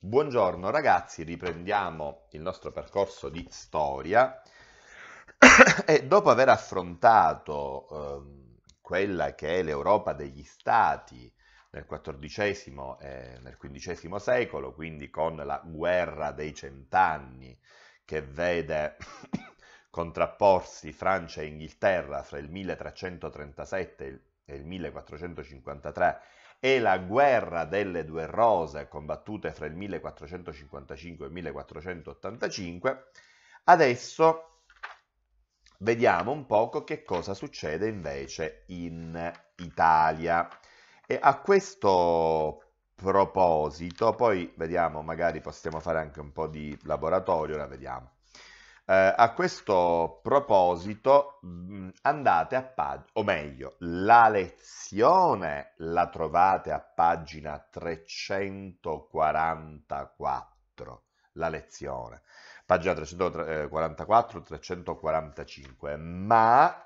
Buongiorno ragazzi, riprendiamo il nostro percorso di storia e dopo aver affrontato eh, quella che è l'Europa degli Stati nel XIV e nel XV secolo, quindi con la guerra dei cent'anni che vede contrapporsi Francia e Inghilterra fra il 1337 e il 1453 e la guerra delle due rose combattute fra il 1455 e il 1485, adesso vediamo un poco che cosa succede invece in Italia. E a questo proposito, poi vediamo, magari possiamo fare anche un po' di laboratorio, la vediamo. Eh, a questo proposito mm, andate a pagina, o meglio, la lezione la trovate a pagina 344, la lezione, pagina 344-345, eh, ma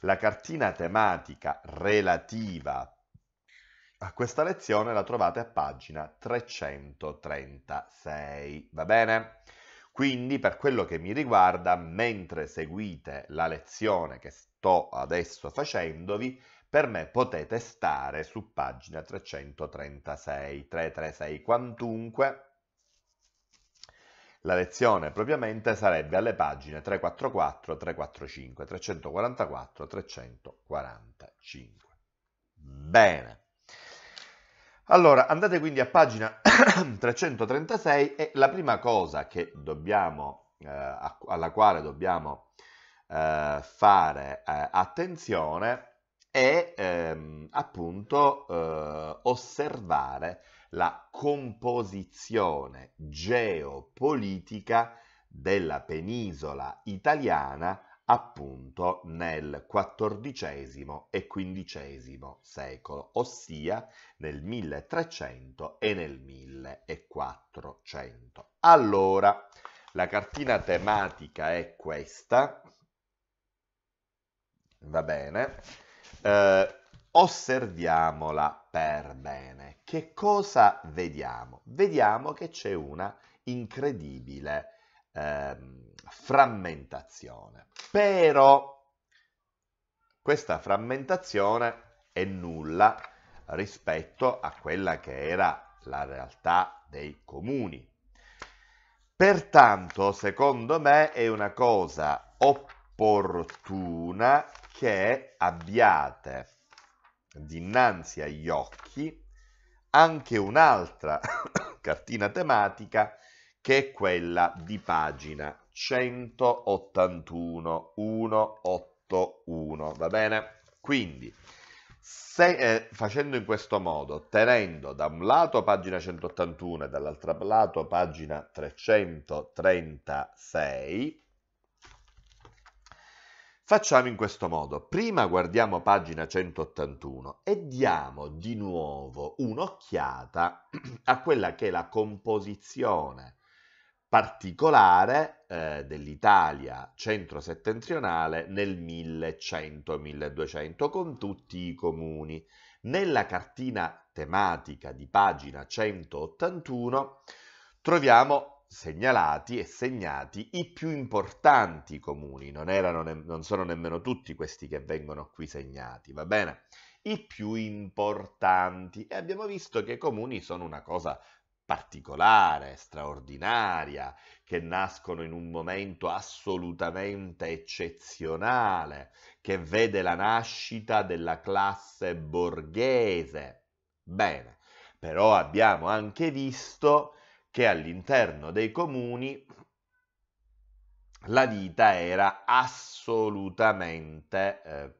la cartina tematica relativa a questa lezione la trovate a pagina 336, va bene? Quindi, per quello che mi riguarda, mentre seguite la lezione che sto adesso facendovi, per me potete stare su pagina 336, 336 quantunque. La lezione propriamente sarebbe alle pagine 344, 345, 344, 345. Bene. Allora, andate quindi a pagina 336 e la prima cosa dobbiamo, eh, alla quale dobbiamo eh, fare eh, attenzione è ehm, appunto eh, osservare la composizione geopolitica della penisola italiana appunto nel XIV e XV secolo, ossia nel 1300 e nel 1400. Allora, la cartina tematica è questa, va bene, eh, osserviamola per bene. Che cosa vediamo? Vediamo che c'è una incredibile ehm, frammentazione. Però questa frammentazione è nulla rispetto a quella che era la realtà dei comuni. Pertanto, secondo me, è una cosa opportuna che abbiate dinanzi agli occhi anche un'altra cartina tematica che è quella di pagina 181 181 va bene quindi se, eh, facendo in questo modo tenendo da un lato pagina 181 e dall'altro lato pagina 336 Facciamo in questo modo. Prima guardiamo pagina 181 e diamo di nuovo un'occhiata a quella che è la composizione particolare eh, dell'Italia centro-settentrionale nel 1100-1200 con tutti i comuni. Nella cartina tematica di pagina 181 troviamo segnalati e segnati i più importanti comuni, non, erano ne- non sono nemmeno tutti questi che vengono qui segnati, va bene? I più importanti e abbiamo visto che i comuni sono una cosa particolare, straordinaria, che nascono in un momento assolutamente eccezionale, che vede la nascita della classe borghese. Bene, però abbiamo anche visto che all'interno dei comuni la vita era assolutamente, eh,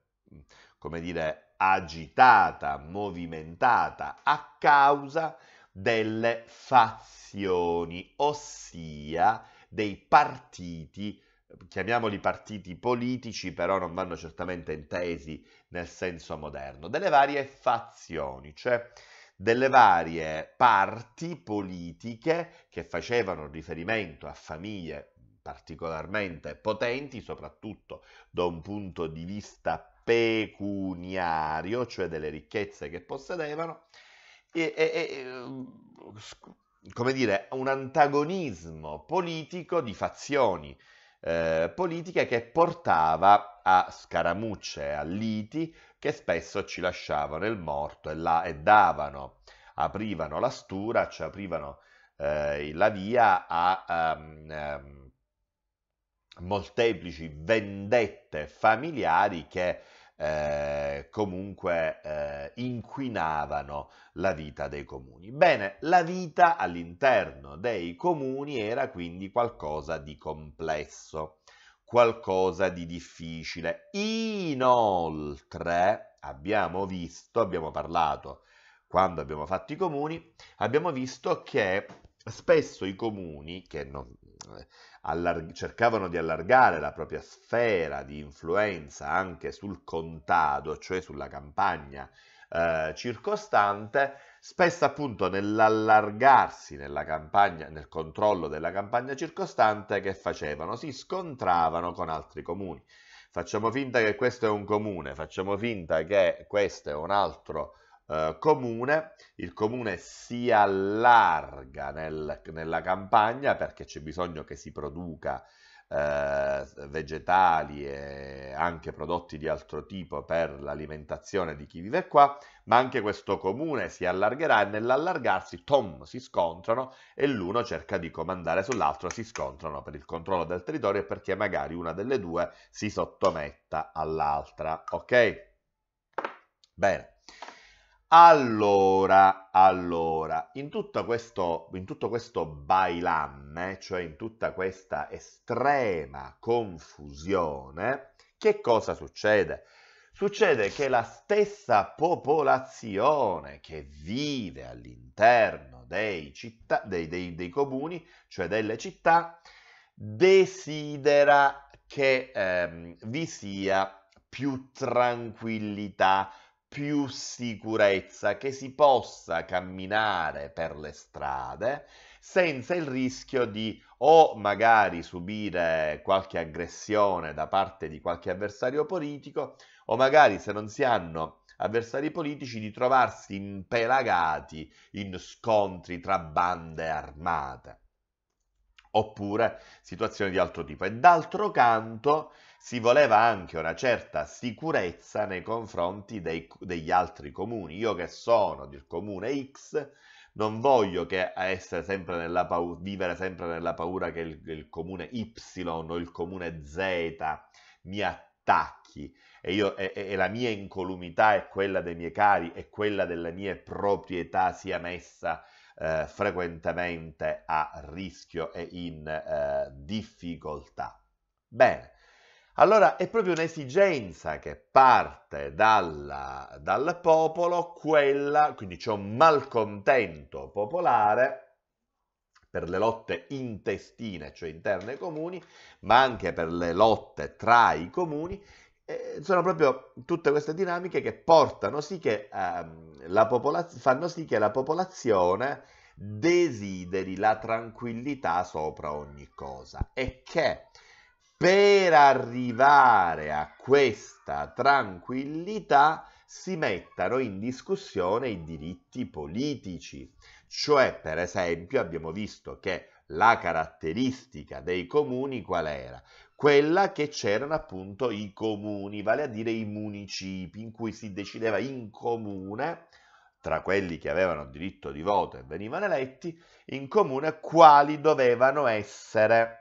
come dire, agitata, movimentata a causa di delle fazioni, ossia dei partiti, chiamiamoli partiti politici, però non vanno certamente intesi nel senso moderno, delle varie fazioni, cioè delle varie parti politiche che facevano riferimento a famiglie particolarmente potenti, soprattutto da un punto di vista pecuniario, cioè delle ricchezze che possedevano, e, e, ehm, come dire, un antagonismo politico di fazioni eh, politiche che portava a scaramucce, a liti che spesso ci lasciavano il morto e, la, e davano, aprivano la stura, cioè aprivano eh, la via a, a, ehm, a ehm, molteplici vendette familiari che eh, comunque eh, inquinavano la vita dei comuni. Bene, la vita all'interno dei comuni era quindi qualcosa di complesso, qualcosa di difficile. Inoltre abbiamo visto, abbiamo parlato quando abbiamo fatto i comuni, abbiamo visto che spesso i comuni, che non, allarg- cercavano di allargare la propria sfera di influenza anche sul contado, cioè sulla campagna eh, circostante, spesso appunto nell'allargarsi nella campagna, nel controllo della campagna circostante che facevano, si scontravano con altri comuni. Facciamo finta che questo è un comune, facciamo finta che questo è un altro comune eh, comune, il comune si allarga nel, nella campagna perché c'è bisogno che si produca eh, vegetali e anche prodotti di altro tipo per l'alimentazione di chi vive qua, ma anche questo comune si allargherà e nell'allargarsi Tom si scontrano e l'uno cerca di comandare sull'altro, si scontrano per il controllo del territorio e perché magari una delle due si sottometta all'altra, ok? Bene. Allora, allora, in tutto questo, in tutto questo bailamme, eh, cioè in tutta questa estrema confusione, che cosa succede? Succede che la stessa popolazione che vive all'interno dei, dei, dei, dei comuni, cioè delle città, desidera che ehm, vi sia più tranquillità, più sicurezza che si possa camminare per le strade senza il rischio di o magari subire qualche aggressione da parte di qualche avversario politico o magari se non si hanno avversari politici di trovarsi impelagati in scontri tra bande armate oppure situazioni di altro tipo. E d'altro canto si voleva anche una certa sicurezza nei confronti dei, degli altri comuni. Io che sono del comune X non voglio che sempre paura, vivere sempre nella paura che il, il comune Y o il comune Z mi attacchi e, io, e, e la mia incolumità e quella dei miei cari e quella delle mie proprietà sia messa eh, frequentemente a rischio e in eh, difficoltà. Bene, allora è proprio un'esigenza che parte dalla, dal popolo, quella, quindi c'è un malcontento popolare per le lotte intestine, cioè interne ai comuni, ma anche per le lotte tra i comuni. Eh, sono proprio tutte queste dinamiche che portano sì che, ehm, la popolaz- fanno sì che la popolazione desideri la tranquillità sopra ogni cosa e che per arrivare a questa tranquillità si mettano in discussione i diritti politici, cioè per esempio abbiamo visto che la caratteristica dei comuni qual era? Quella che c'erano appunto i comuni, vale a dire i municipi in cui si decideva in comune tra quelli che avevano diritto di voto e venivano eletti in comune quali dovevano essere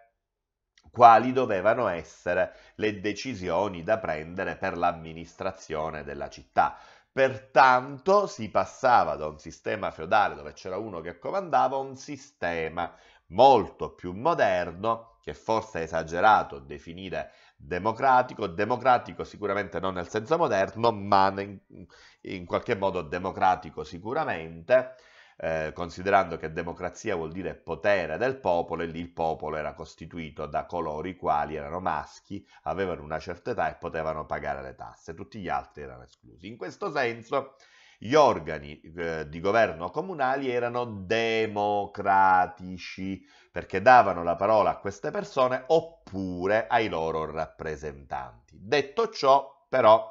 quali dovevano essere le decisioni da prendere per l'amministrazione della città. Pertanto si passava da un sistema feudale dove c'era uno che comandava a un sistema molto più moderno, che forse è esagerato definire democratico, democratico sicuramente non nel senso moderno, ma in, qualche modo democratico sicuramente, eh, considerando che democrazia vuol dire potere del popolo e lì il popolo era costituito da coloro i quali erano maschi, avevano una certa età e potevano pagare le tasse, tutti gli altri erano esclusi. In questo senso gli organi eh, di governo comunali erano democratici perché davano la parola a queste persone oppure ai loro rappresentanti. Detto ciò, però,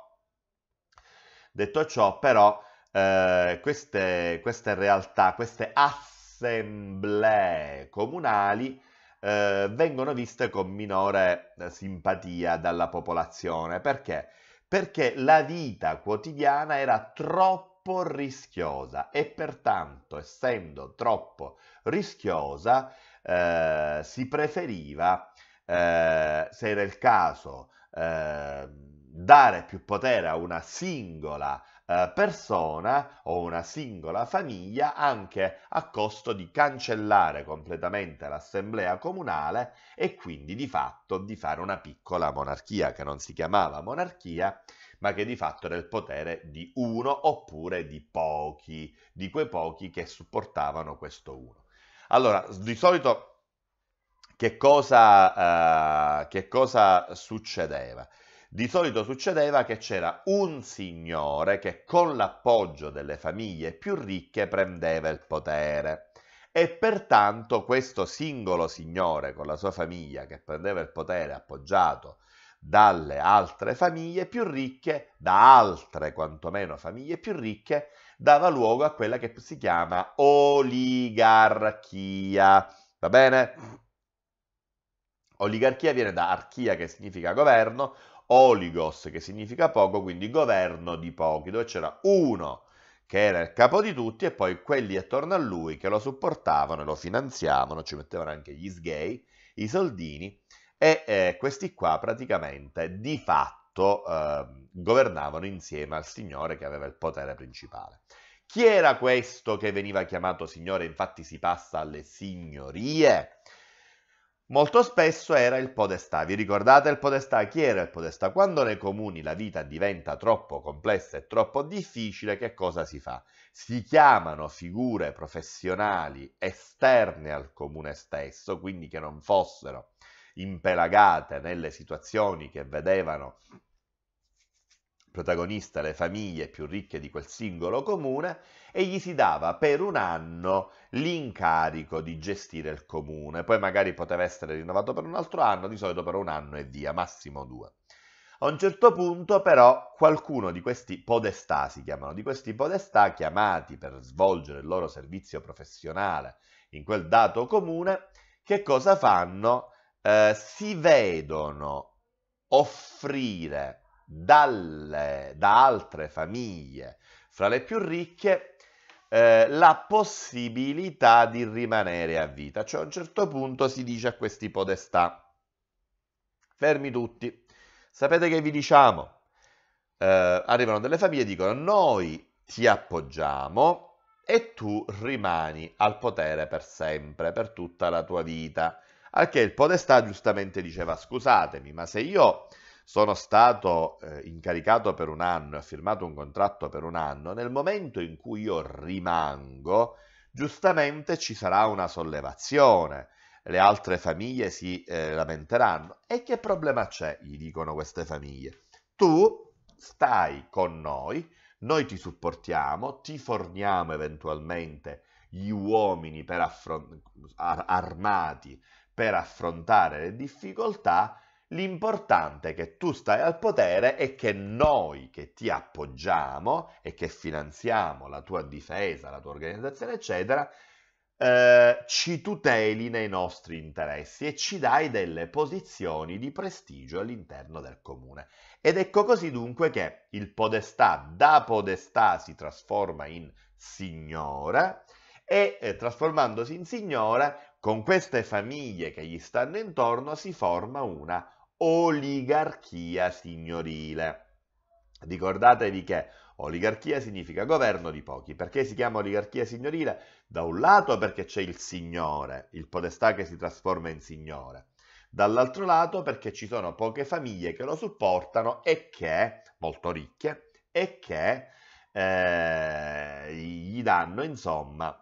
detto ciò, però eh, queste, queste, realtà, queste assemblee comunali eh, vengono viste con minore eh, simpatia dalla popolazione. Perché? Perché la vita quotidiana era troppo rischiosa e pertanto, essendo troppo rischiosa, eh, si preferiva, eh, se era il caso, eh, dare più potere a una singola eh, persona o una singola famiglia anche a costo di cancellare completamente l'assemblea comunale e quindi di fatto di fare una piccola monarchia che non si chiamava monarchia ma che di fatto era il potere di uno oppure di pochi, di quei pochi che supportavano questo uno. Allora, di solito che cosa, eh, che cosa succedeva? Di solito succedeva che c'era un signore che con l'appoggio delle famiglie più ricche prendeva il potere e pertanto questo singolo signore con la sua famiglia che prendeva il potere appoggiato dalle altre famiglie più ricche, da altre quantomeno famiglie più ricche, dava luogo a quella che si chiama oligarchia. Va bene? Oligarchia viene da archia che significa governo, oligos che significa poco, quindi governo di pochi, dove c'era uno che era il capo di tutti e poi quelli attorno a lui che lo supportavano e lo finanziavano, ci mettevano anche gli sgay, i soldini e eh, questi qua praticamente di fatto eh, governavano insieme al signore che aveva il potere principale. Chi era questo che veniva chiamato signore? Infatti si passa alle signorie molto spesso era il podestà. Vi ricordate il podestà? Chi era il podestà? Quando nei comuni la vita diventa troppo complessa e troppo difficile, che cosa si fa? Si chiamano figure professionali esterne al comune stesso, quindi che non fossero impelagate nelle situazioni che vedevano protagonista le famiglie più ricche di quel singolo comune e gli si dava per un anno l'incarico di gestire il comune, poi magari poteva essere rinnovato per un altro anno, di solito per un anno e via, massimo due. A un certo punto però qualcuno di questi podestà, si chiamano, di questi podestà chiamati per svolgere il loro servizio professionale in quel dato comune, che cosa fanno? Eh, si vedono offrire dalle, da altre famiglie fra le più ricche eh, la possibilità di rimanere a vita, cioè a un certo punto si dice a questi podestà, fermi tutti, sapete che vi diciamo? Eh, arrivano delle famiglie e dicono noi ti appoggiamo, e tu rimani al potere per sempre, per tutta la tua vita. Al che il podestà giustamente diceva, scusatemi, ma se io sono stato eh, incaricato per un anno e ho firmato un contratto per un anno, nel momento in cui io rimango, giustamente ci sarà una sollevazione, le altre famiglie si eh, lamenteranno. E che problema c'è? Gli dicono queste famiglie. Tu stai con noi, noi ti supportiamo, ti forniamo eventualmente gli uomini per armati per affrontare le difficoltà, L'importante è che tu stai al potere e che noi che ti appoggiamo e che finanziamo la tua difesa, la tua organizzazione, eccetera, eh, ci tuteli nei nostri interessi e ci dai delle posizioni di prestigio all'interno del comune. Ed ecco così dunque che il podestà da podestà si trasforma in signore e eh, trasformandosi in signore con queste famiglie che gli stanno intorno si forma una oligarchia signorile. Ricordatevi che oligarchia significa governo di pochi. Perché si chiama oligarchia signorile? Da un lato perché c'è il signore, il podestà che si trasforma in signore. Dall'altro lato perché ci sono poche famiglie che lo supportano e che, molto ricche, e che eh, gli danno, insomma,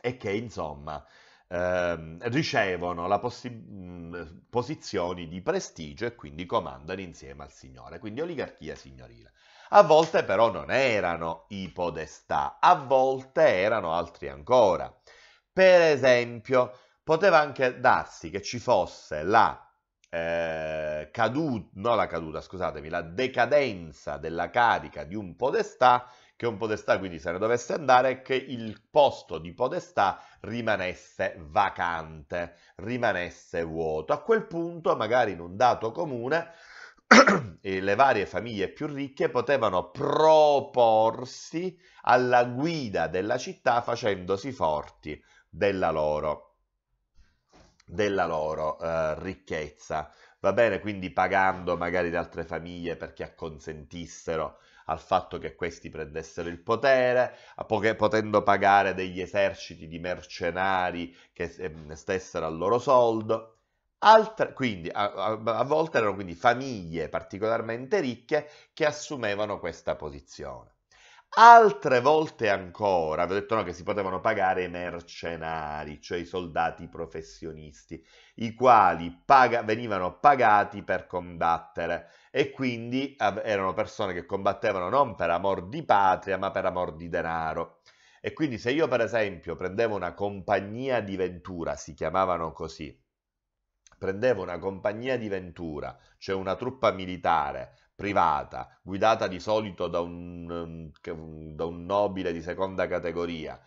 e che, insomma, eh, ricevono possi- mm, posizioni di prestigio e quindi comandano insieme al signore, quindi oligarchia signorile. A volte però non erano i podestà, a volte erano altri ancora. Per esempio, poteva anche darsi che ci fosse la eh, caduta, no la caduta, scusatemi, la decadenza della carica di un podestà che un podestà quindi se ne dovesse andare, che il posto di podestà rimanesse vacante, rimanesse vuoto. A quel punto, magari in un dato comune, le varie famiglie più ricche potevano proporsi alla guida della città facendosi forti della loro, della loro eh, ricchezza. Va bene, quindi pagando magari le altre famiglie perché acconsentissero al fatto che questi prendessero il potere, potendo pagare degli eserciti di mercenari che ehm, stessero al loro soldo. Altre, quindi, a, a, a, volte erano quindi famiglie particolarmente ricche che assumevano questa posizione. Altre volte ancora, vi ho detto no, che si potevano pagare i mercenari, cioè i soldati professionisti, i quali paga, venivano pagati per combattere e quindi erano persone che combattevano non per amor di patria ma per amor di denaro. E quindi se io per esempio prendevo una compagnia di ventura, si chiamavano così, prendevo una compagnia di ventura, cioè una truppa militare privata, guidata di solito da un, da un nobile di seconda categoria,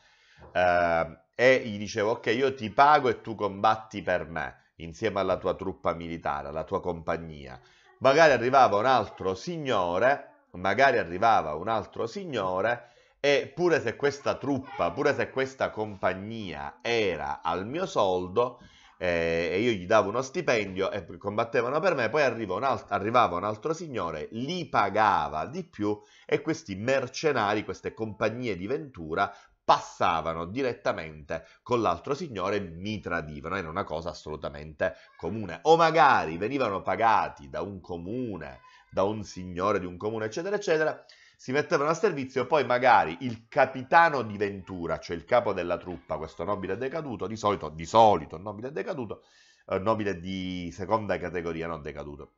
eh, e gli dicevo ok io ti pago e tu combatti per me insieme alla tua truppa militare, alla tua compagnia magari arrivava un altro signore, magari arrivava un altro signore e pure se questa truppa, pure se questa compagnia era al mio soldo eh, e io gli davo uno stipendio e combattevano per me, poi un alt- arrivava un altro signore, li pagava di più e questi mercenari, queste compagnie di ventura passavano direttamente con l'altro signore e mi tradivano, era una cosa assolutamente comune. O magari venivano pagati da un comune, da un signore di un comune, eccetera, eccetera, si mettevano a servizio, poi magari il capitano di Ventura, cioè il capo della truppa, questo nobile decaduto, di solito, di solito, nobile decaduto, eh, nobile di seconda categoria, non decaduto,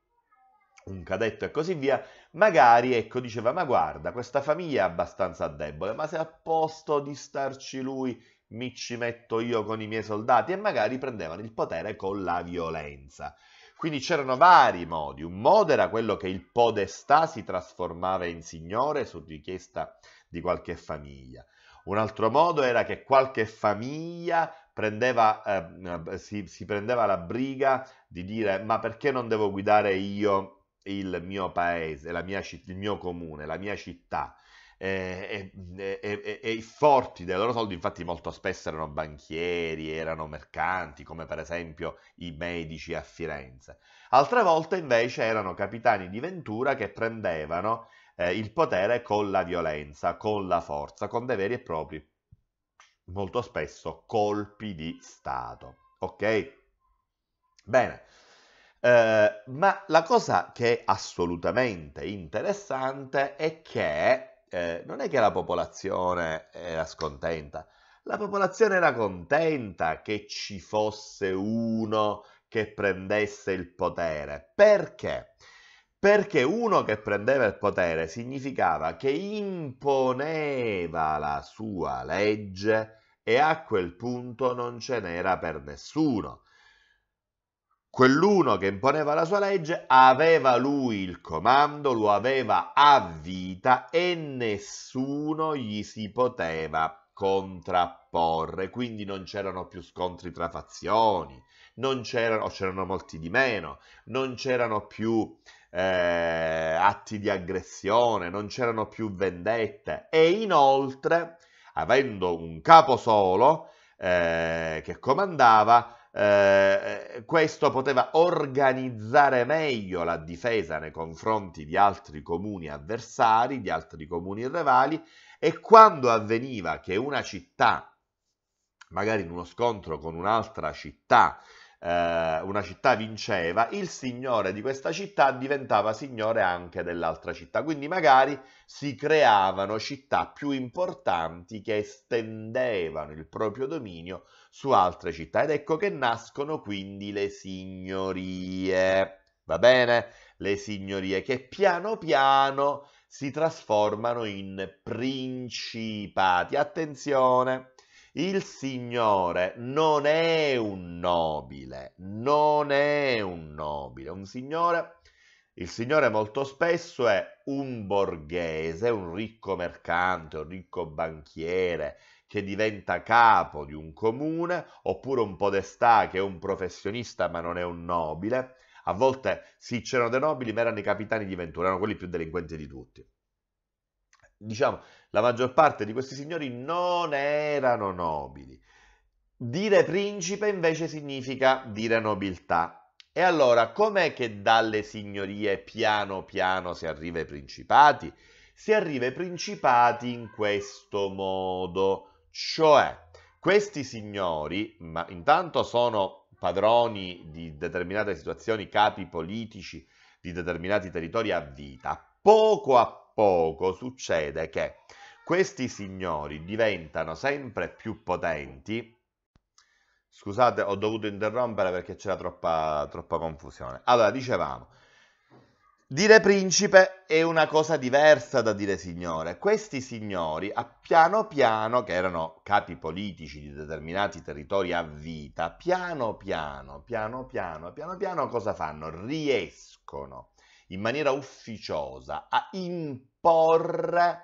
un cadetto e così via, magari ecco diceva ma guarda questa famiglia è abbastanza debole, ma se a posto di starci lui mi ci metto io con i miei soldati e magari prendevano il potere con la violenza. Quindi c'erano vari modi, un modo era quello che il podestà si trasformava in signore su richiesta di qualche famiglia. Un altro modo era che qualche famiglia prendeva, eh, si, si prendeva la briga di dire ma perché non devo guidare io il mio paese, mia, il mio comune, la mia città, eh, e, e, e, e, i forti dei loro soldi infatti molto spesso erano banchieri, erano mercanti, come per esempio i medici a Firenze. Altre volte invece erano capitani di ventura che prendevano eh, il potere con la violenza, con la forza, con dei veri e propri, molto spesso, colpi di Stato. Ok? Bene. Eh, ma la cosa che è assolutamente interessante è che eh, non è che la popolazione era scontenta, la popolazione era contenta che ci fosse uno che prendesse il potere. Perché? Perché uno che prendeva il potere significava che imponeva la sua legge e a quel punto non ce n'era per nessuno. Quell'uno che imponeva la sua legge aveva lui il comando, lo aveva a vita e nessuno gli si poteva contrapporre, quindi non c'erano più scontri tra fazioni, non c'erano, c'erano molti di meno, non c'erano più eh, atti di aggressione, non c'erano più vendette e inoltre, avendo un capo solo eh, che comandava, eh, eh, questo poteva organizzare meglio la difesa nei confronti di altri comuni avversari, di altri comuni rivali e quando avveniva che una città, magari in uno scontro con un'altra città, eh, una città vinceva, il signore di questa città diventava signore anche dell'altra città. Quindi magari si creavano città più importanti che estendevano il proprio dominio su altre città. Ed ecco che nascono quindi le signorie. Va bene? Le signorie che piano piano si trasformano in principati. Attenzione! Il Signore non è un nobile, non è un nobile, un signore, il Signore molto spesso è un borghese, un ricco mercante, un ricco banchiere che diventa capo di un comune, oppure un podestà che è un professionista ma non è un nobile. A volte sì, c'erano dei nobili, ma erano i capitani di ventura, erano quelli più delinquenti di tutti diciamo, la maggior parte di questi signori non erano nobili. Dire principe invece significa dire nobiltà. E allora com'è che dalle signorie piano piano si arriva ai principati? Si arriva ai principati in questo modo, cioè questi signori, ma intanto sono padroni di determinate situazioni, capi politici di determinati territori a vita, poco a poco succede che questi signori diventano sempre più potenti. Scusate, ho dovuto interrompere perché c'era troppa, troppa confusione. Allora, dicevamo, dire principe è una cosa diversa da dire signore. Questi signori, a piano piano, che erano capi politici di determinati territori a vita, piano piano, piano piano, piano piano cosa fanno? Riescono in maniera ufficiosa a imporre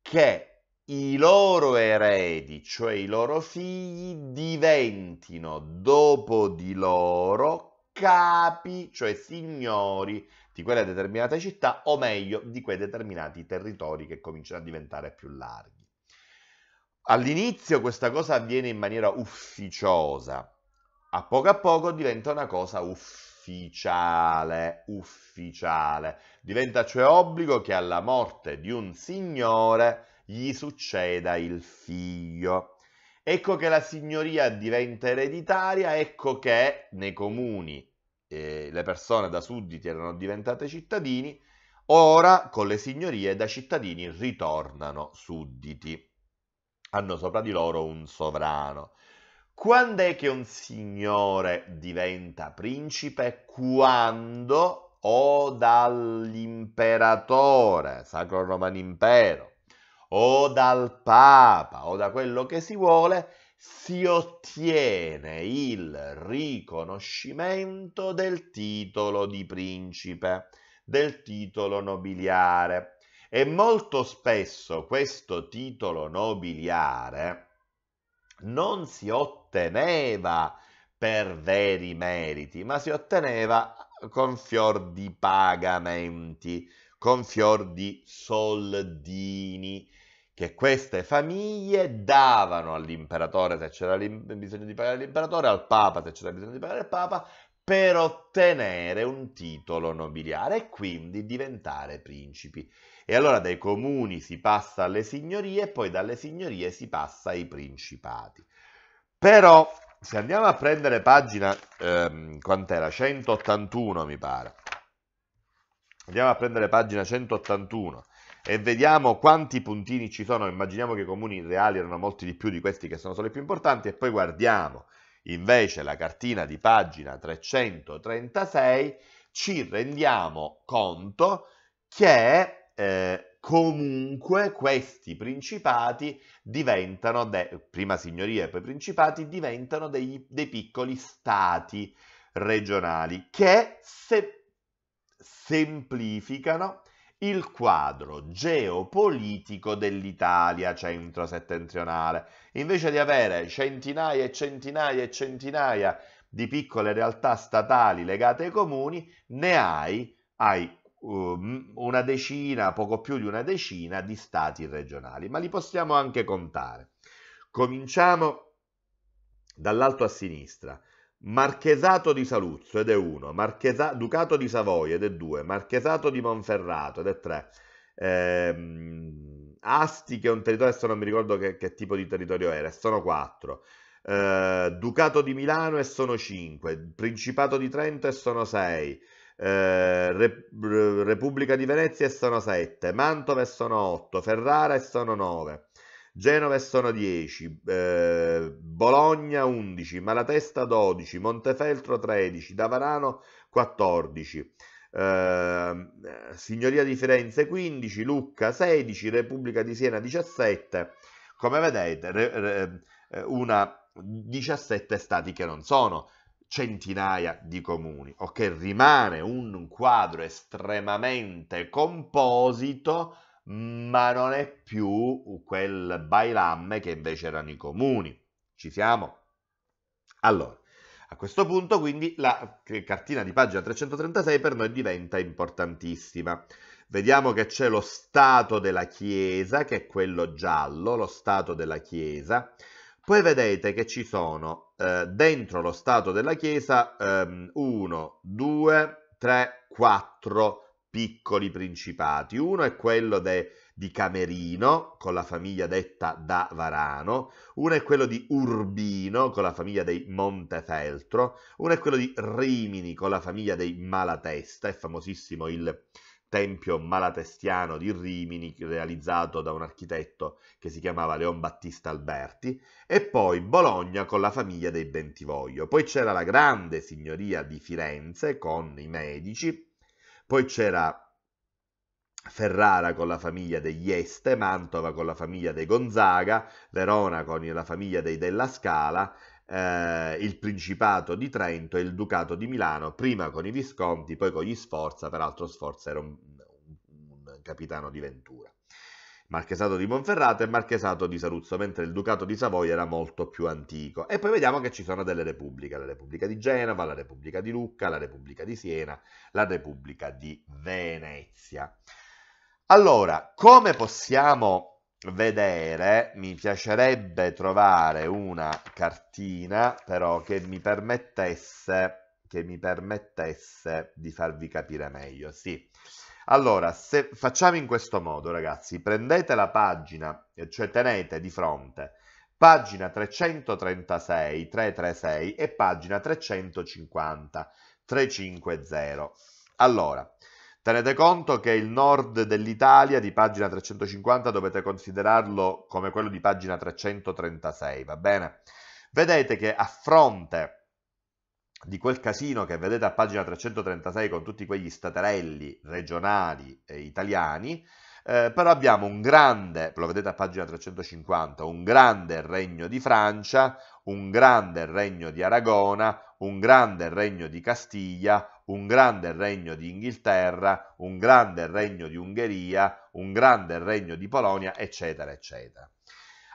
che i loro eredi, cioè i loro figli, diventino dopo di loro capi, cioè signori di quelle determinate città o meglio di quei determinati territori che cominciano a diventare più larghi. All'inizio questa cosa avviene in maniera ufficiosa, a poco a poco diventa una cosa ufficiosa ufficiale, ufficiale. Diventa cioè obbligo che alla morte di un signore gli succeda il figlio. Ecco che la signoria diventa ereditaria, ecco che nei comuni eh, le persone da sudditi erano diventate cittadini, ora con le signorie da cittadini ritornano sudditi. Hanno sopra di loro un sovrano. Quando è che un signore diventa principe? Quando o dall'imperatore, Sacro Romano Impero, o dal Papa, o da quello che si vuole, si ottiene il riconoscimento del titolo di principe, del titolo nobiliare. E molto spesso questo titolo nobiliare non si otteneva per veri meriti, ma si otteneva con fior di pagamenti, con fior di soldini che queste famiglie davano all'imperatore se c'era bisogno di pagare l'imperatore, al papa se c'era bisogno di pagare il papa, per ottenere un titolo nobiliare e quindi diventare principi. E allora dai comuni si passa alle signorie e poi dalle signorie si passa ai principati. Però se andiamo a prendere pagina, ehm, quant'era? 181 mi pare. Andiamo a prendere pagina 181 e vediamo quanti puntini ci sono. Immaginiamo che i comuni reali erano molti di più di questi che sono solo i più importanti e poi guardiamo invece la cartina di pagina 336, ci rendiamo conto che eh, comunque questi principati diventano, de- prima signoria e poi principati, diventano dei, dei piccoli stati regionali che se- semplificano il quadro geopolitico dell'Italia centro-settentrionale. Invece di avere centinaia e centinaia e centinaia di piccole realtà statali legate ai comuni, ne hai, hai Um, una decina, poco più di una decina di stati regionali, ma li possiamo anche contare. Cominciamo dall'alto a sinistra. Marchesato di Saluzzo ed è 1, Marchesa- Ducato di Savoia ed è 2, Marchesato di Monferrato ed è 3, ehm, Asti che è un territorio, adesso non mi ricordo che, che tipo di territorio era, sono 4, eh, Ducato di Milano e sono 5, Principato di Trento e sono 6, eh, Re Repubblica di Venezia e sono 7, Mantova e sono 8, Ferrara e sono 9, Genova e sono 10, eh, Bologna 11, Malatesta 12, Montefeltro 13, Davarano 14. Eh, Signoria di Firenze 15, Lucca 16, Repubblica di Siena 17, come vedete eh, una 17 stati che non sono, centinaia di comuni, ok? Rimane un quadro estremamente composito, ma non è più quel bailamme che invece erano i comuni. Ci siamo? Allora, a questo punto quindi la cartina di pagina 336 per noi diventa importantissima. Vediamo che c'è lo stato della chiesa, che è quello giallo, lo stato della chiesa. Poi vedete che ci sono eh, dentro lo stato della Chiesa 1, 2, 3, 4 piccoli principati. Uno è quello de, di Camerino, con la famiglia detta da Varano, uno è quello di Urbino, con la famiglia dei Montefeltro, uno è quello di Rimini, con la famiglia dei Malatesta, è famosissimo il tempio malatestiano di Rimini realizzato da un architetto che si chiamava Leon Battista Alberti e poi Bologna con la famiglia dei Bentivoglio. Poi c'era la grande signoria di Firenze con i Medici, poi c'era Ferrara con la famiglia degli Este, Mantova con la famiglia dei Gonzaga, Verona con la famiglia dei Della Scala eh, il Principato di Trento e il Ducato di Milano, prima con i Visconti, poi con gli Sforza, peraltro Sforza era un, un capitano di Ventura. Marchesato di Monferrato e Marchesato di Saruzzo, mentre il Ducato di Savoia era molto più antico. E poi vediamo che ci sono delle repubbliche, la Repubblica di Genova, la Repubblica di Lucca, la Repubblica di Siena, la Repubblica di Venezia. Allora, come possiamo vedere, mi piacerebbe trovare una cartina però che mi permettesse, che mi permettesse di farvi capire meglio, sì. Allora, se facciamo in questo modo, ragazzi, prendete la pagina, eh, cioè tenete di fronte pagina 336, 336 e pagina 350, 350. Allora, Tenete conto che il nord dell'Italia di pagina 350 dovete considerarlo come quello di pagina 336, va bene? Vedete che a fronte di quel casino che vedete a pagina 336 con tutti quegli staterelli regionali eh, italiani, eh, però abbiamo un grande, lo vedete a pagina 350, un grande regno di Francia, un grande regno di Aragona, un grande regno di Castiglia, un grande regno di Inghilterra, un grande regno di Ungheria, un grande regno di Polonia, eccetera, eccetera.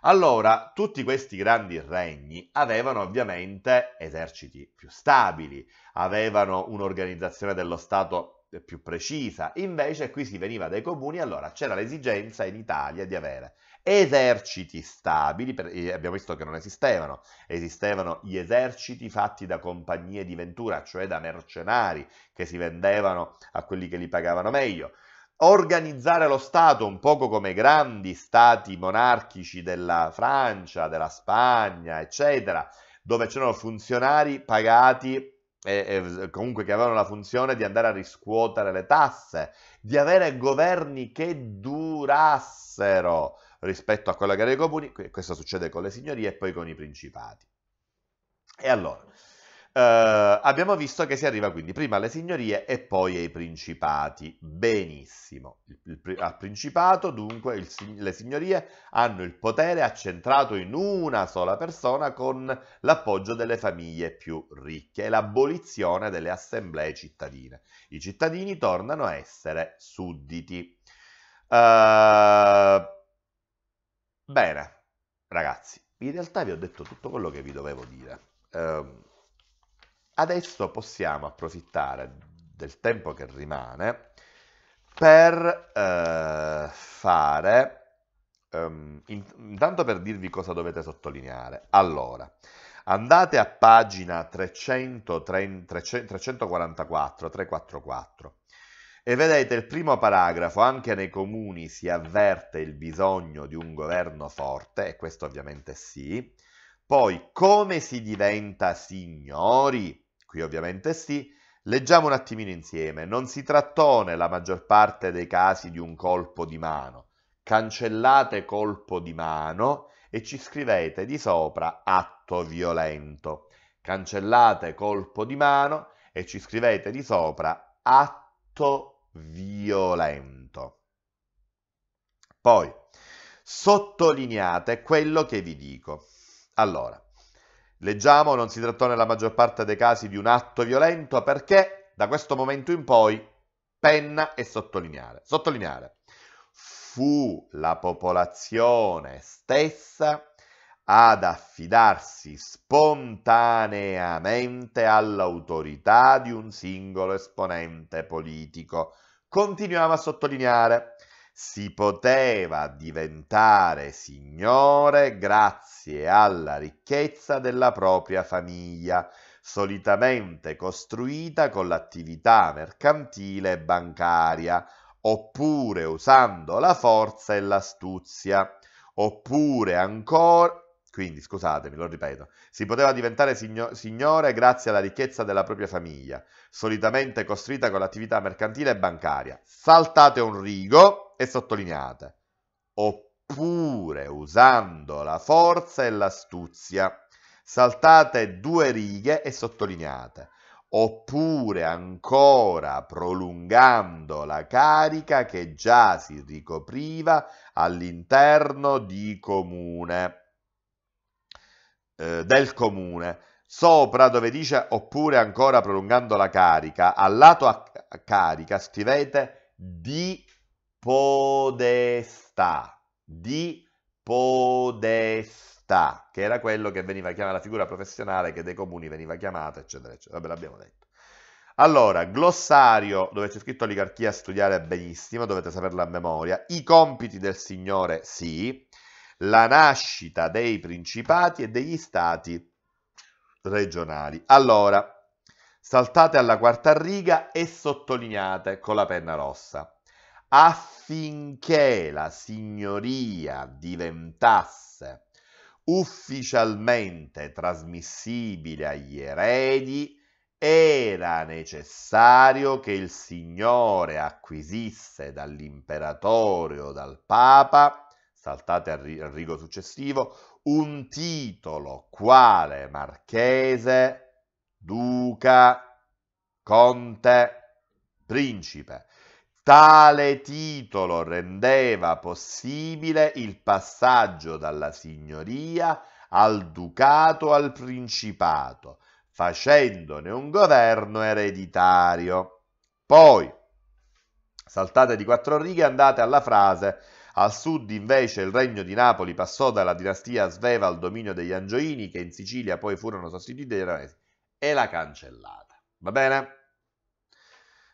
Allora, tutti questi grandi regni avevano ovviamente eserciti più stabili, avevano un'organizzazione dello Stato più precisa, invece qui si veniva dai comuni, allora c'era l'esigenza in Italia di avere eserciti stabili, per, eh, abbiamo visto che non esistevano, esistevano gli eserciti fatti da compagnie di ventura, cioè da mercenari che si vendevano a quelli che li pagavano meglio. Organizzare lo Stato un poco come grandi stati monarchici della Francia, della Spagna, eccetera, dove c'erano funzionari pagati e, comunque che avevano la funzione di andare a riscuotere le tasse, di avere governi che durassero rispetto a quella che era dei comuni, questo succede con le signorie e poi con i principati. E allora, eh, abbiamo visto che si arriva quindi prima alle signorie e poi ai principati. Benissimo, il, il, al principato dunque il, le signorie hanno il potere accentrato in una sola persona con l'appoggio delle famiglie più ricche e l'abolizione delle assemblee cittadine. I cittadini tornano a essere sudditi. Uh, Bene, ragazzi, in realtà vi ho detto tutto quello che vi dovevo dire. Eh, adesso possiamo approfittare del tempo che rimane per eh, fare Um, intanto per dirvi cosa dovete sottolineare. Allora, andate a pagina 300, 300, 344, 344. E vedete il primo paragrafo, anche nei comuni si avverte il bisogno di un governo forte, e questo ovviamente sì. Poi, come si diventa signori? Qui ovviamente sì. Leggiamo un attimino insieme. Non si trattò nella maggior parte dei casi di un colpo di mano. Cancellate colpo di mano e ci scrivete di sopra atto violento. Cancellate colpo di mano e ci scrivete di sopra atto violento violento. Poi, sottolineate quello che vi dico. Allora, leggiamo, non si trattò nella maggior parte dei casi di un atto violento perché da questo momento in poi penna e sottolineare. Sottolineare. Fu la popolazione stessa ad affidarsi spontaneamente all'autorità di un singolo esponente politico continuava a sottolineare, si poteva diventare signore grazie alla ricchezza della propria famiglia, solitamente costruita con l'attività mercantile e bancaria, oppure usando la forza e l'astuzia, oppure ancora quindi, scusatemi, lo ripeto, si poteva diventare signo- signore grazie alla ricchezza della propria famiglia, solitamente costruita con l'attività mercantile e bancaria. Saltate un rigo e sottolineate. Oppure usando la forza e l'astuzia. Saltate due righe e sottolineate. Oppure ancora prolungando la carica che già si ricopriva all'interno di comune eh, del comune. Sopra dove dice oppure ancora prolungando la carica, al lato a carica scrivete di podestà, di podestà, che era quello che veniva chiamata la figura professionale che dei comuni veniva chiamata, eccetera, eccetera. Vabbè, l'abbiamo detto. Allora, glossario, dove c'è scritto oligarchia, studiare benissimo, dovete saperla a memoria. I compiti del Signore, sì la nascita dei principati e degli stati regionali. Allora, saltate alla quarta riga e sottolineate con la penna rossa affinché la signoria diventasse ufficialmente trasmissibile agli eredi era necessario che il Signore acquisisse dall'imperatore o dal Papa saltate al, rigo successivo, un titolo quale marchese, duca, conte, principe. Tale titolo rendeva possibile il passaggio dalla signoria al ducato al principato, facendone un governo ereditario. Poi, saltate di quattro righe, andate alla frase al sud invece il regno di Napoli passò dalla dinastia sveva al dominio degli Angioini che in Sicilia poi furono sostituiti dai Danesi e la cancellata. Va bene?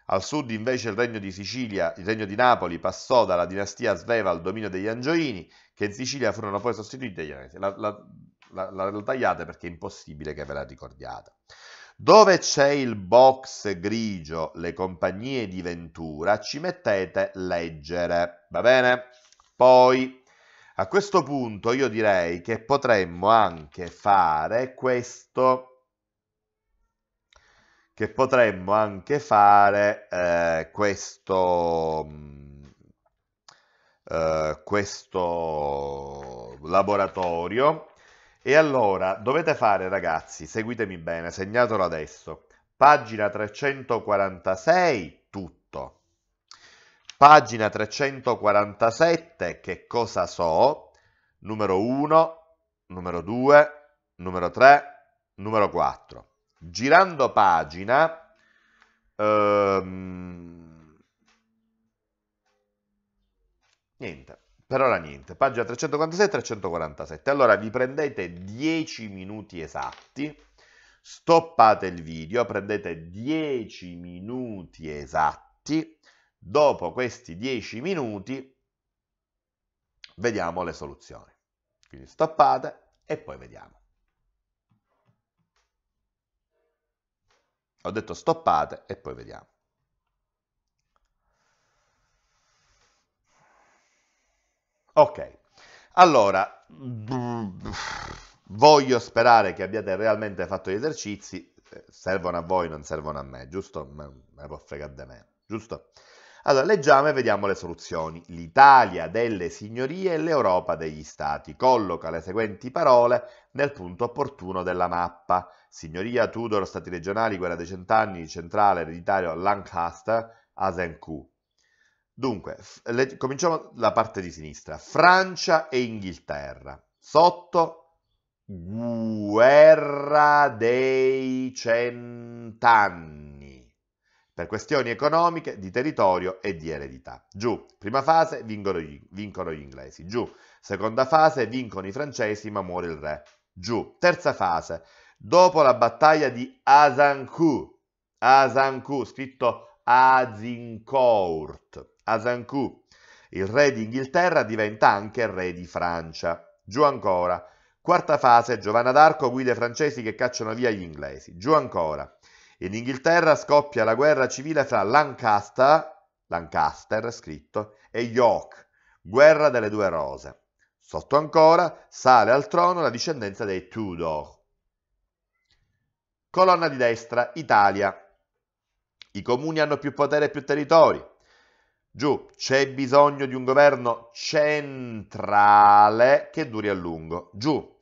Al sud invece il regno di Sicilia, il regno di Napoli passò dalla dinastia sveva al dominio degli Angioini che in Sicilia furono poi sostituiti dagli Danesi. La, la, la, la tagliate perché è impossibile che ve la ricordiate. Dove c'è il box grigio, le compagnie di Ventura, ci mettete leggere, va bene? Poi, a questo punto io direi che potremmo anche fare questo, che potremmo anche fare eh, questo, mm, eh, questo laboratorio. E allora dovete fare ragazzi, seguitemi bene, segnatelo adesso, pagina 346, tutto Pagina 347, che cosa so? Numero 1, numero 2, numero 3, numero 4. Girando pagina, ehm, niente, per ora niente. Pagina 346 347. Allora vi prendete 10 minuti esatti, stoppate il video, prendete 10 minuti esatti Dopo questi 10 minuti vediamo le soluzioni. Quindi stoppate e poi vediamo. Ho detto stoppate e poi vediamo. Ok, allora, voglio sperare che abbiate realmente fatto gli esercizi, servono a voi, non servono a me, giusto? Me ne può fregare di me, giusto? Allora, leggiamo e vediamo le soluzioni. L'Italia delle signorie e l'Europa degli stati. Colloca le seguenti parole nel punto opportuno della mappa. Signoria Tudor, stati regionali, guerra dei cent'anni, centrale, ereditario, Lancaster, Asencourt. Dunque, le, cominciamo la parte di sinistra. Francia e Inghilterra. Sotto, guerra dei cent'anni per questioni economiche, di territorio e di eredità. Giù, prima fase vincono gli, vincono gli inglesi, giù, seconda fase vincono i francesi ma muore il re, giù, terza fase, dopo la battaglia di Azincourt, Azincourt scritto Azincourt, Azincourt, il re d'Inghilterra diventa anche re di Francia, giù ancora, quarta fase, Giovanna d'Arco guida i francesi che cacciano via gli inglesi, giù ancora, in Inghilterra scoppia la guerra civile fra Lancaster, Lancaster scritto, e York, guerra delle due rose. Sotto ancora sale al trono la discendenza dei Tudor. Colonna di destra, Italia. I comuni hanno più potere e più territori. Giù, c'è bisogno di un governo centrale che duri a lungo. Giù,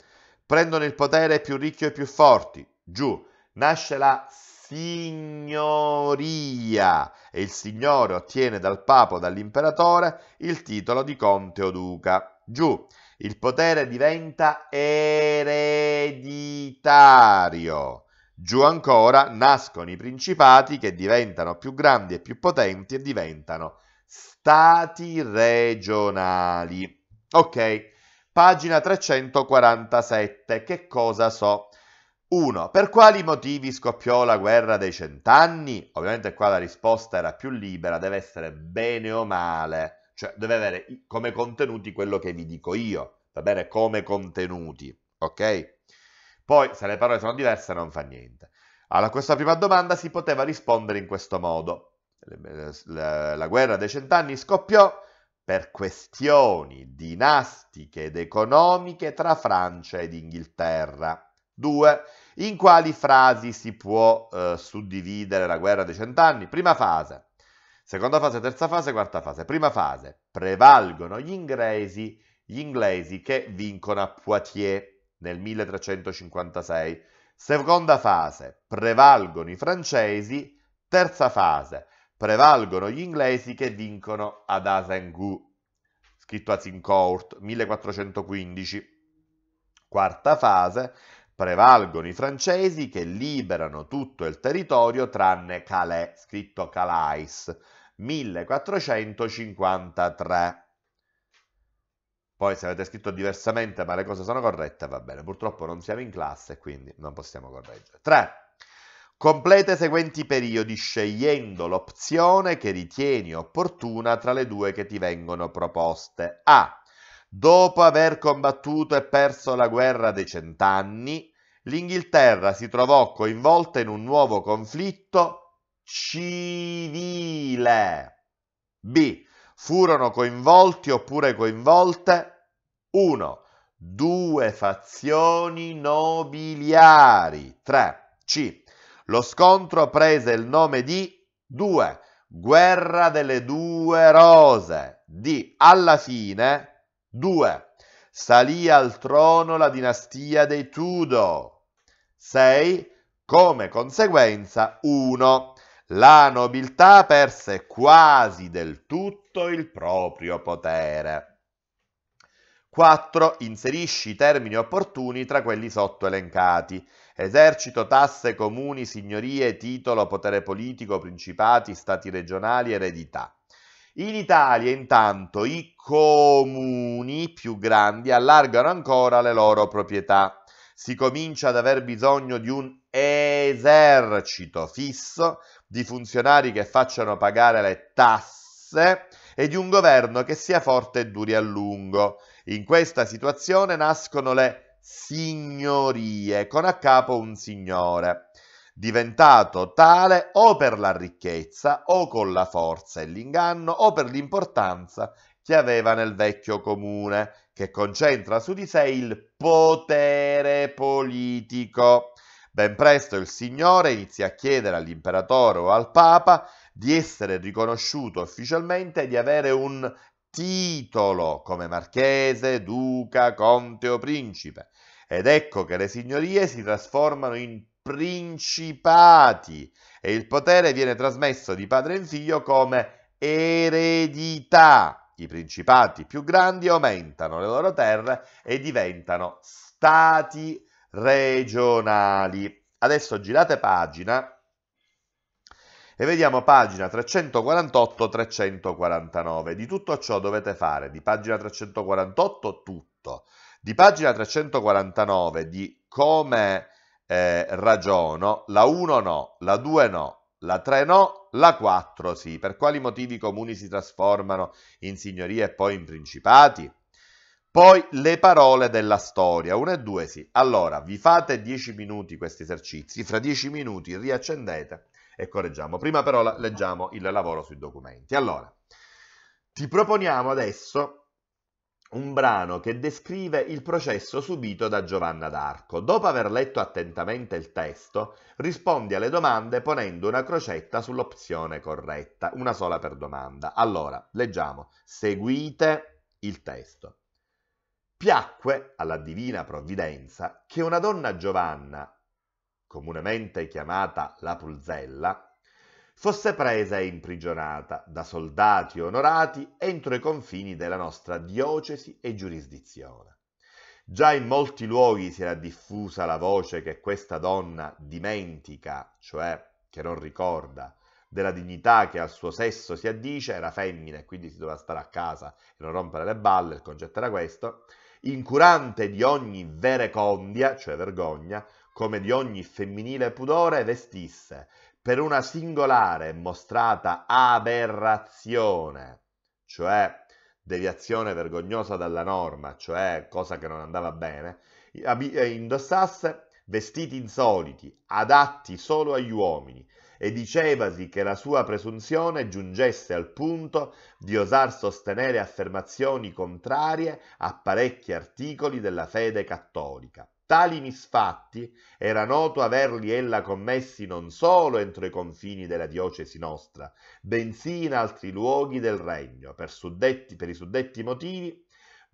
prendono il potere più ricchi e più forti. Giù, nasce la signoria e il signore ottiene dal papa dall'imperatore il titolo di conte o duca. Giù, il potere diventa ereditario. Giù ancora nascono i principati che diventano più grandi e più potenti e diventano stati regionali. Ok, pagina 347, che cosa so? 1. Per quali motivi scoppiò la guerra dei cent'anni? Ovviamente qua la risposta era più libera, deve essere bene o male, cioè deve avere come contenuti quello che vi dico io, va bene? Come contenuti, ok? Poi se le parole sono diverse non fa niente. Alla questa prima domanda si poteva rispondere in questo modo. La guerra dei cent'anni scoppiò per questioni dinastiche ed economiche tra Francia ed Inghilterra. 2. In quali frasi si può eh, suddividere la guerra dei cent'anni? Prima fase, seconda fase, terza fase, quarta fase. Prima fase, prevalgono gli inglesi, gli inglesi che vincono a Poitiers nel 1356. Seconda fase, prevalgono i francesi. Terza fase, prevalgono gli inglesi che vincono ad Asengu, scritto a Zincourt, 1415. Quarta fase, Prevalgono i francesi che liberano tutto il territorio tranne Calais, scritto Calais, 1453. Poi se avete scritto diversamente ma le cose sono corrette, va bene, purtroppo non siamo in classe quindi non possiamo correggere. 3. Complete i seguenti periodi scegliendo l'opzione che ritieni opportuna tra le due che ti vengono proposte. A. Dopo aver combattuto e perso la guerra dei cent'anni l'Inghilterra si trovò coinvolta in un nuovo conflitto civile. B. Furono coinvolti oppure coinvolte 1. Due fazioni nobiliari. 3. C. Lo scontro prese il nome di 2. Guerra delle due rose. D. Alla fine 2. Salì al trono la dinastia dei Tudor. 6, come conseguenza 1. La nobiltà perse quasi del tutto il proprio potere. 4. Inserisci i termini opportuni tra quelli sotto elencati. Esercito, tasse, comuni, signorie, titolo, potere politico, principati, stati regionali, eredità. In Italia intanto i comuni più grandi allargano ancora le loro proprietà si comincia ad aver bisogno di un esercito fisso di funzionari che facciano pagare le tasse e di un governo che sia forte e duri a lungo. In questa situazione nascono le signorie, con a capo un signore, diventato tale o per la ricchezza o con la forza e l'inganno o per l'importanza che aveva nel vecchio comune, che concentra su di sé il potere politico. Ben presto il Signore inizia a chiedere all'imperatore o al Papa di essere riconosciuto ufficialmente e di avere un titolo come marchese, duca, conte o principe. Ed ecco che le signorie si trasformano in principati e il potere viene trasmesso di padre in figlio come eredità. I principati più grandi aumentano le loro terre e diventano stati regionali. Adesso girate pagina e vediamo pagina 348-349. Di tutto ciò dovete fare di pagina 348 tutto, di pagina 349 di come eh, ragiono, la 1 no, la 2 no, la 3 no la 4 sì. Per quali motivi i comuni si trasformano in signorie e poi in principati? Poi le parole della storia, 1 e 2 sì. Allora, vi fate 10 minuti questi esercizi, fra 10 minuti riaccendete e correggiamo. Prima però leggiamo il lavoro sui documenti. Allora, ti proponiamo adesso un brano che descrive il processo subito da Giovanna d'Arco. Dopo aver letto attentamente il testo, rispondi alle domande ponendo una crocetta sull'opzione corretta, una sola per domanda. Allora, leggiamo, seguite il testo. Piacque alla divina provvidenza che una donna Giovanna, comunemente chiamata la Pulzella, fosse presa e imprigionata da soldati onorati entro i confini della nostra diocesi e giurisdizione. Già in molti luoghi si era diffusa la voce che questa donna dimentica, cioè che non ricorda, della dignità che al suo sesso si addice, era femmina e quindi si doveva stare a casa e non rompere le balle, il concetto era questo, incurante di ogni verecondia, cioè vergogna, come di ogni femminile pudore, vestisse per una singolare e mostrata aberrazione, cioè deviazione vergognosa dalla norma, cioè cosa che non andava bene, eh, indossasse vestiti insoliti, adatti solo agli uomini, e dicevasi che la sua presunzione giungesse al punto di osar sostenere affermazioni contrarie a parecchi articoli della fede cattolica. Tali misfatti era noto averli ella commessi non solo entro i confini della diocesi nostra, bensì in altri luoghi del regno. Per, suddetti, per i suddetti motivi,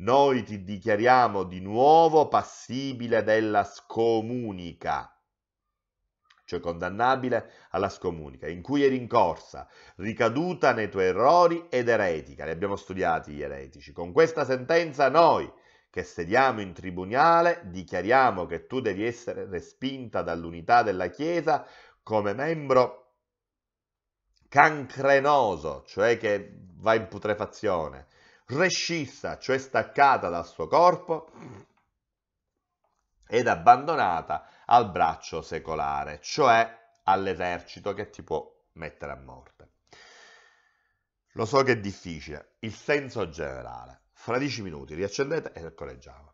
noi ti dichiariamo di nuovo passibile della scomunica, cioè condannabile alla scomunica, in cui eri in corsa, ricaduta nei tuoi errori ed eretica. Li abbiamo studiati gli eretici. Con questa sentenza noi che sediamo in tribunale, dichiariamo che tu devi essere respinta dall'unità della Chiesa come membro cancrenoso, cioè che va in putrefazione, rescissa, cioè staccata dal suo corpo ed abbandonata al braccio secolare, cioè all'esercito che ti può mettere a morte. Lo so che è difficile, il senso generale fra 10 minuti riaccendete e correggiamo.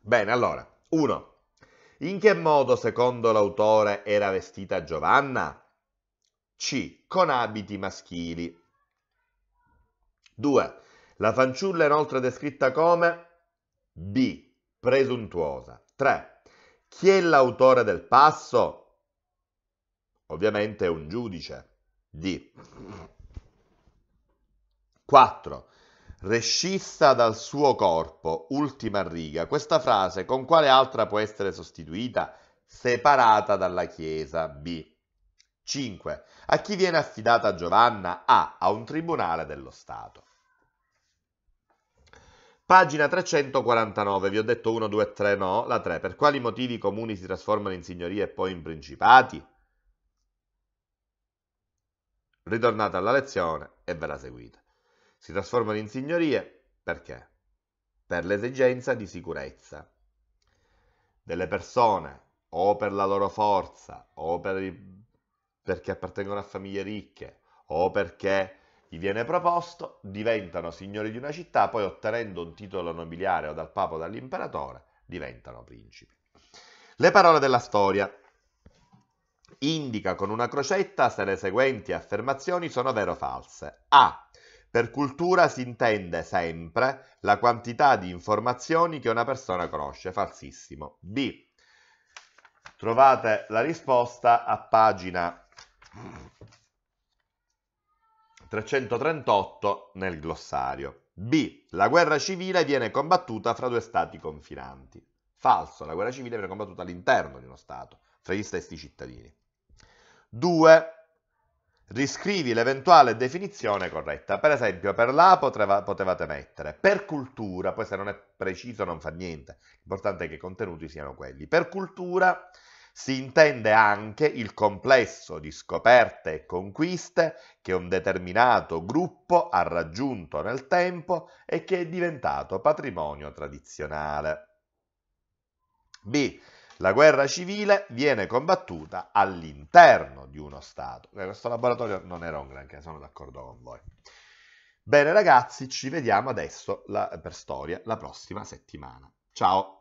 Bene, allora, 1. In che modo, secondo l'autore, era vestita Giovanna? C. Con abiti maschili. 2. La fanciulla è inoltre descritta come B. Presuntuosa. 3. Chi è l'autore del passo? Ovviamente è un giudice. D. 4. Rescissa dal suo corpo, ultima riga. Questa frase con quale altra può essere sostituita? Separata dalla Chiesa. B. 5. A chi viene affidata Giovanna? A. A un tribunale dello Stato. Pagina 349, vi ho detto 1, 2, 3, no, la 3. Per quali motivi i comuni si trasformano in signorie e poi in principati? Ritornate alla lezione e ve la seguite. Si trasformano in signorie perché? Per l'esigenza di sicurezza delle persone, o per la loro forza, o per i... perché appartengono a famiglie ricche, o perché gli viene proposto, diventano signori di una città, poi ottenendo un titolo nobiliare o dal papa o dall'imperatore, diventano principi. Le parole della storia. Indica con una crocetta se le seguenti affermazioni sono vere o false. A. Per cultura si intende sempre la quantità di informazioni che una persona conosce, falsissimo. B. Trovate la risposta a pagina 338 nel glossario. B. La guerra civile viene combattuta fra due stati confinanti. Falso, la guerra civile viene combattuta all'interno di uno stato, fra gli stessi cittadini. 2. Riscrivi l'eventuale definizione corretta. Per esempio, per la potreva, potevate mettere per cultura, poi se non è preciso non fa niente, l'importante è che i contenuti siano quelli. Per cultura si intende anche il complesso di scoperte e conquiste che un determinato gruppo ha raggiunto nel tempo e che è diventato patrimonio tradizionale. B. La guerra civile viene combattuta all'interno di uno Stato. Eh, questo laboratorio non era un granché, sono d'accordo con voi. Bene ragazzi, ci vediamo adesso la, per storia la prossima settimana. Ciao!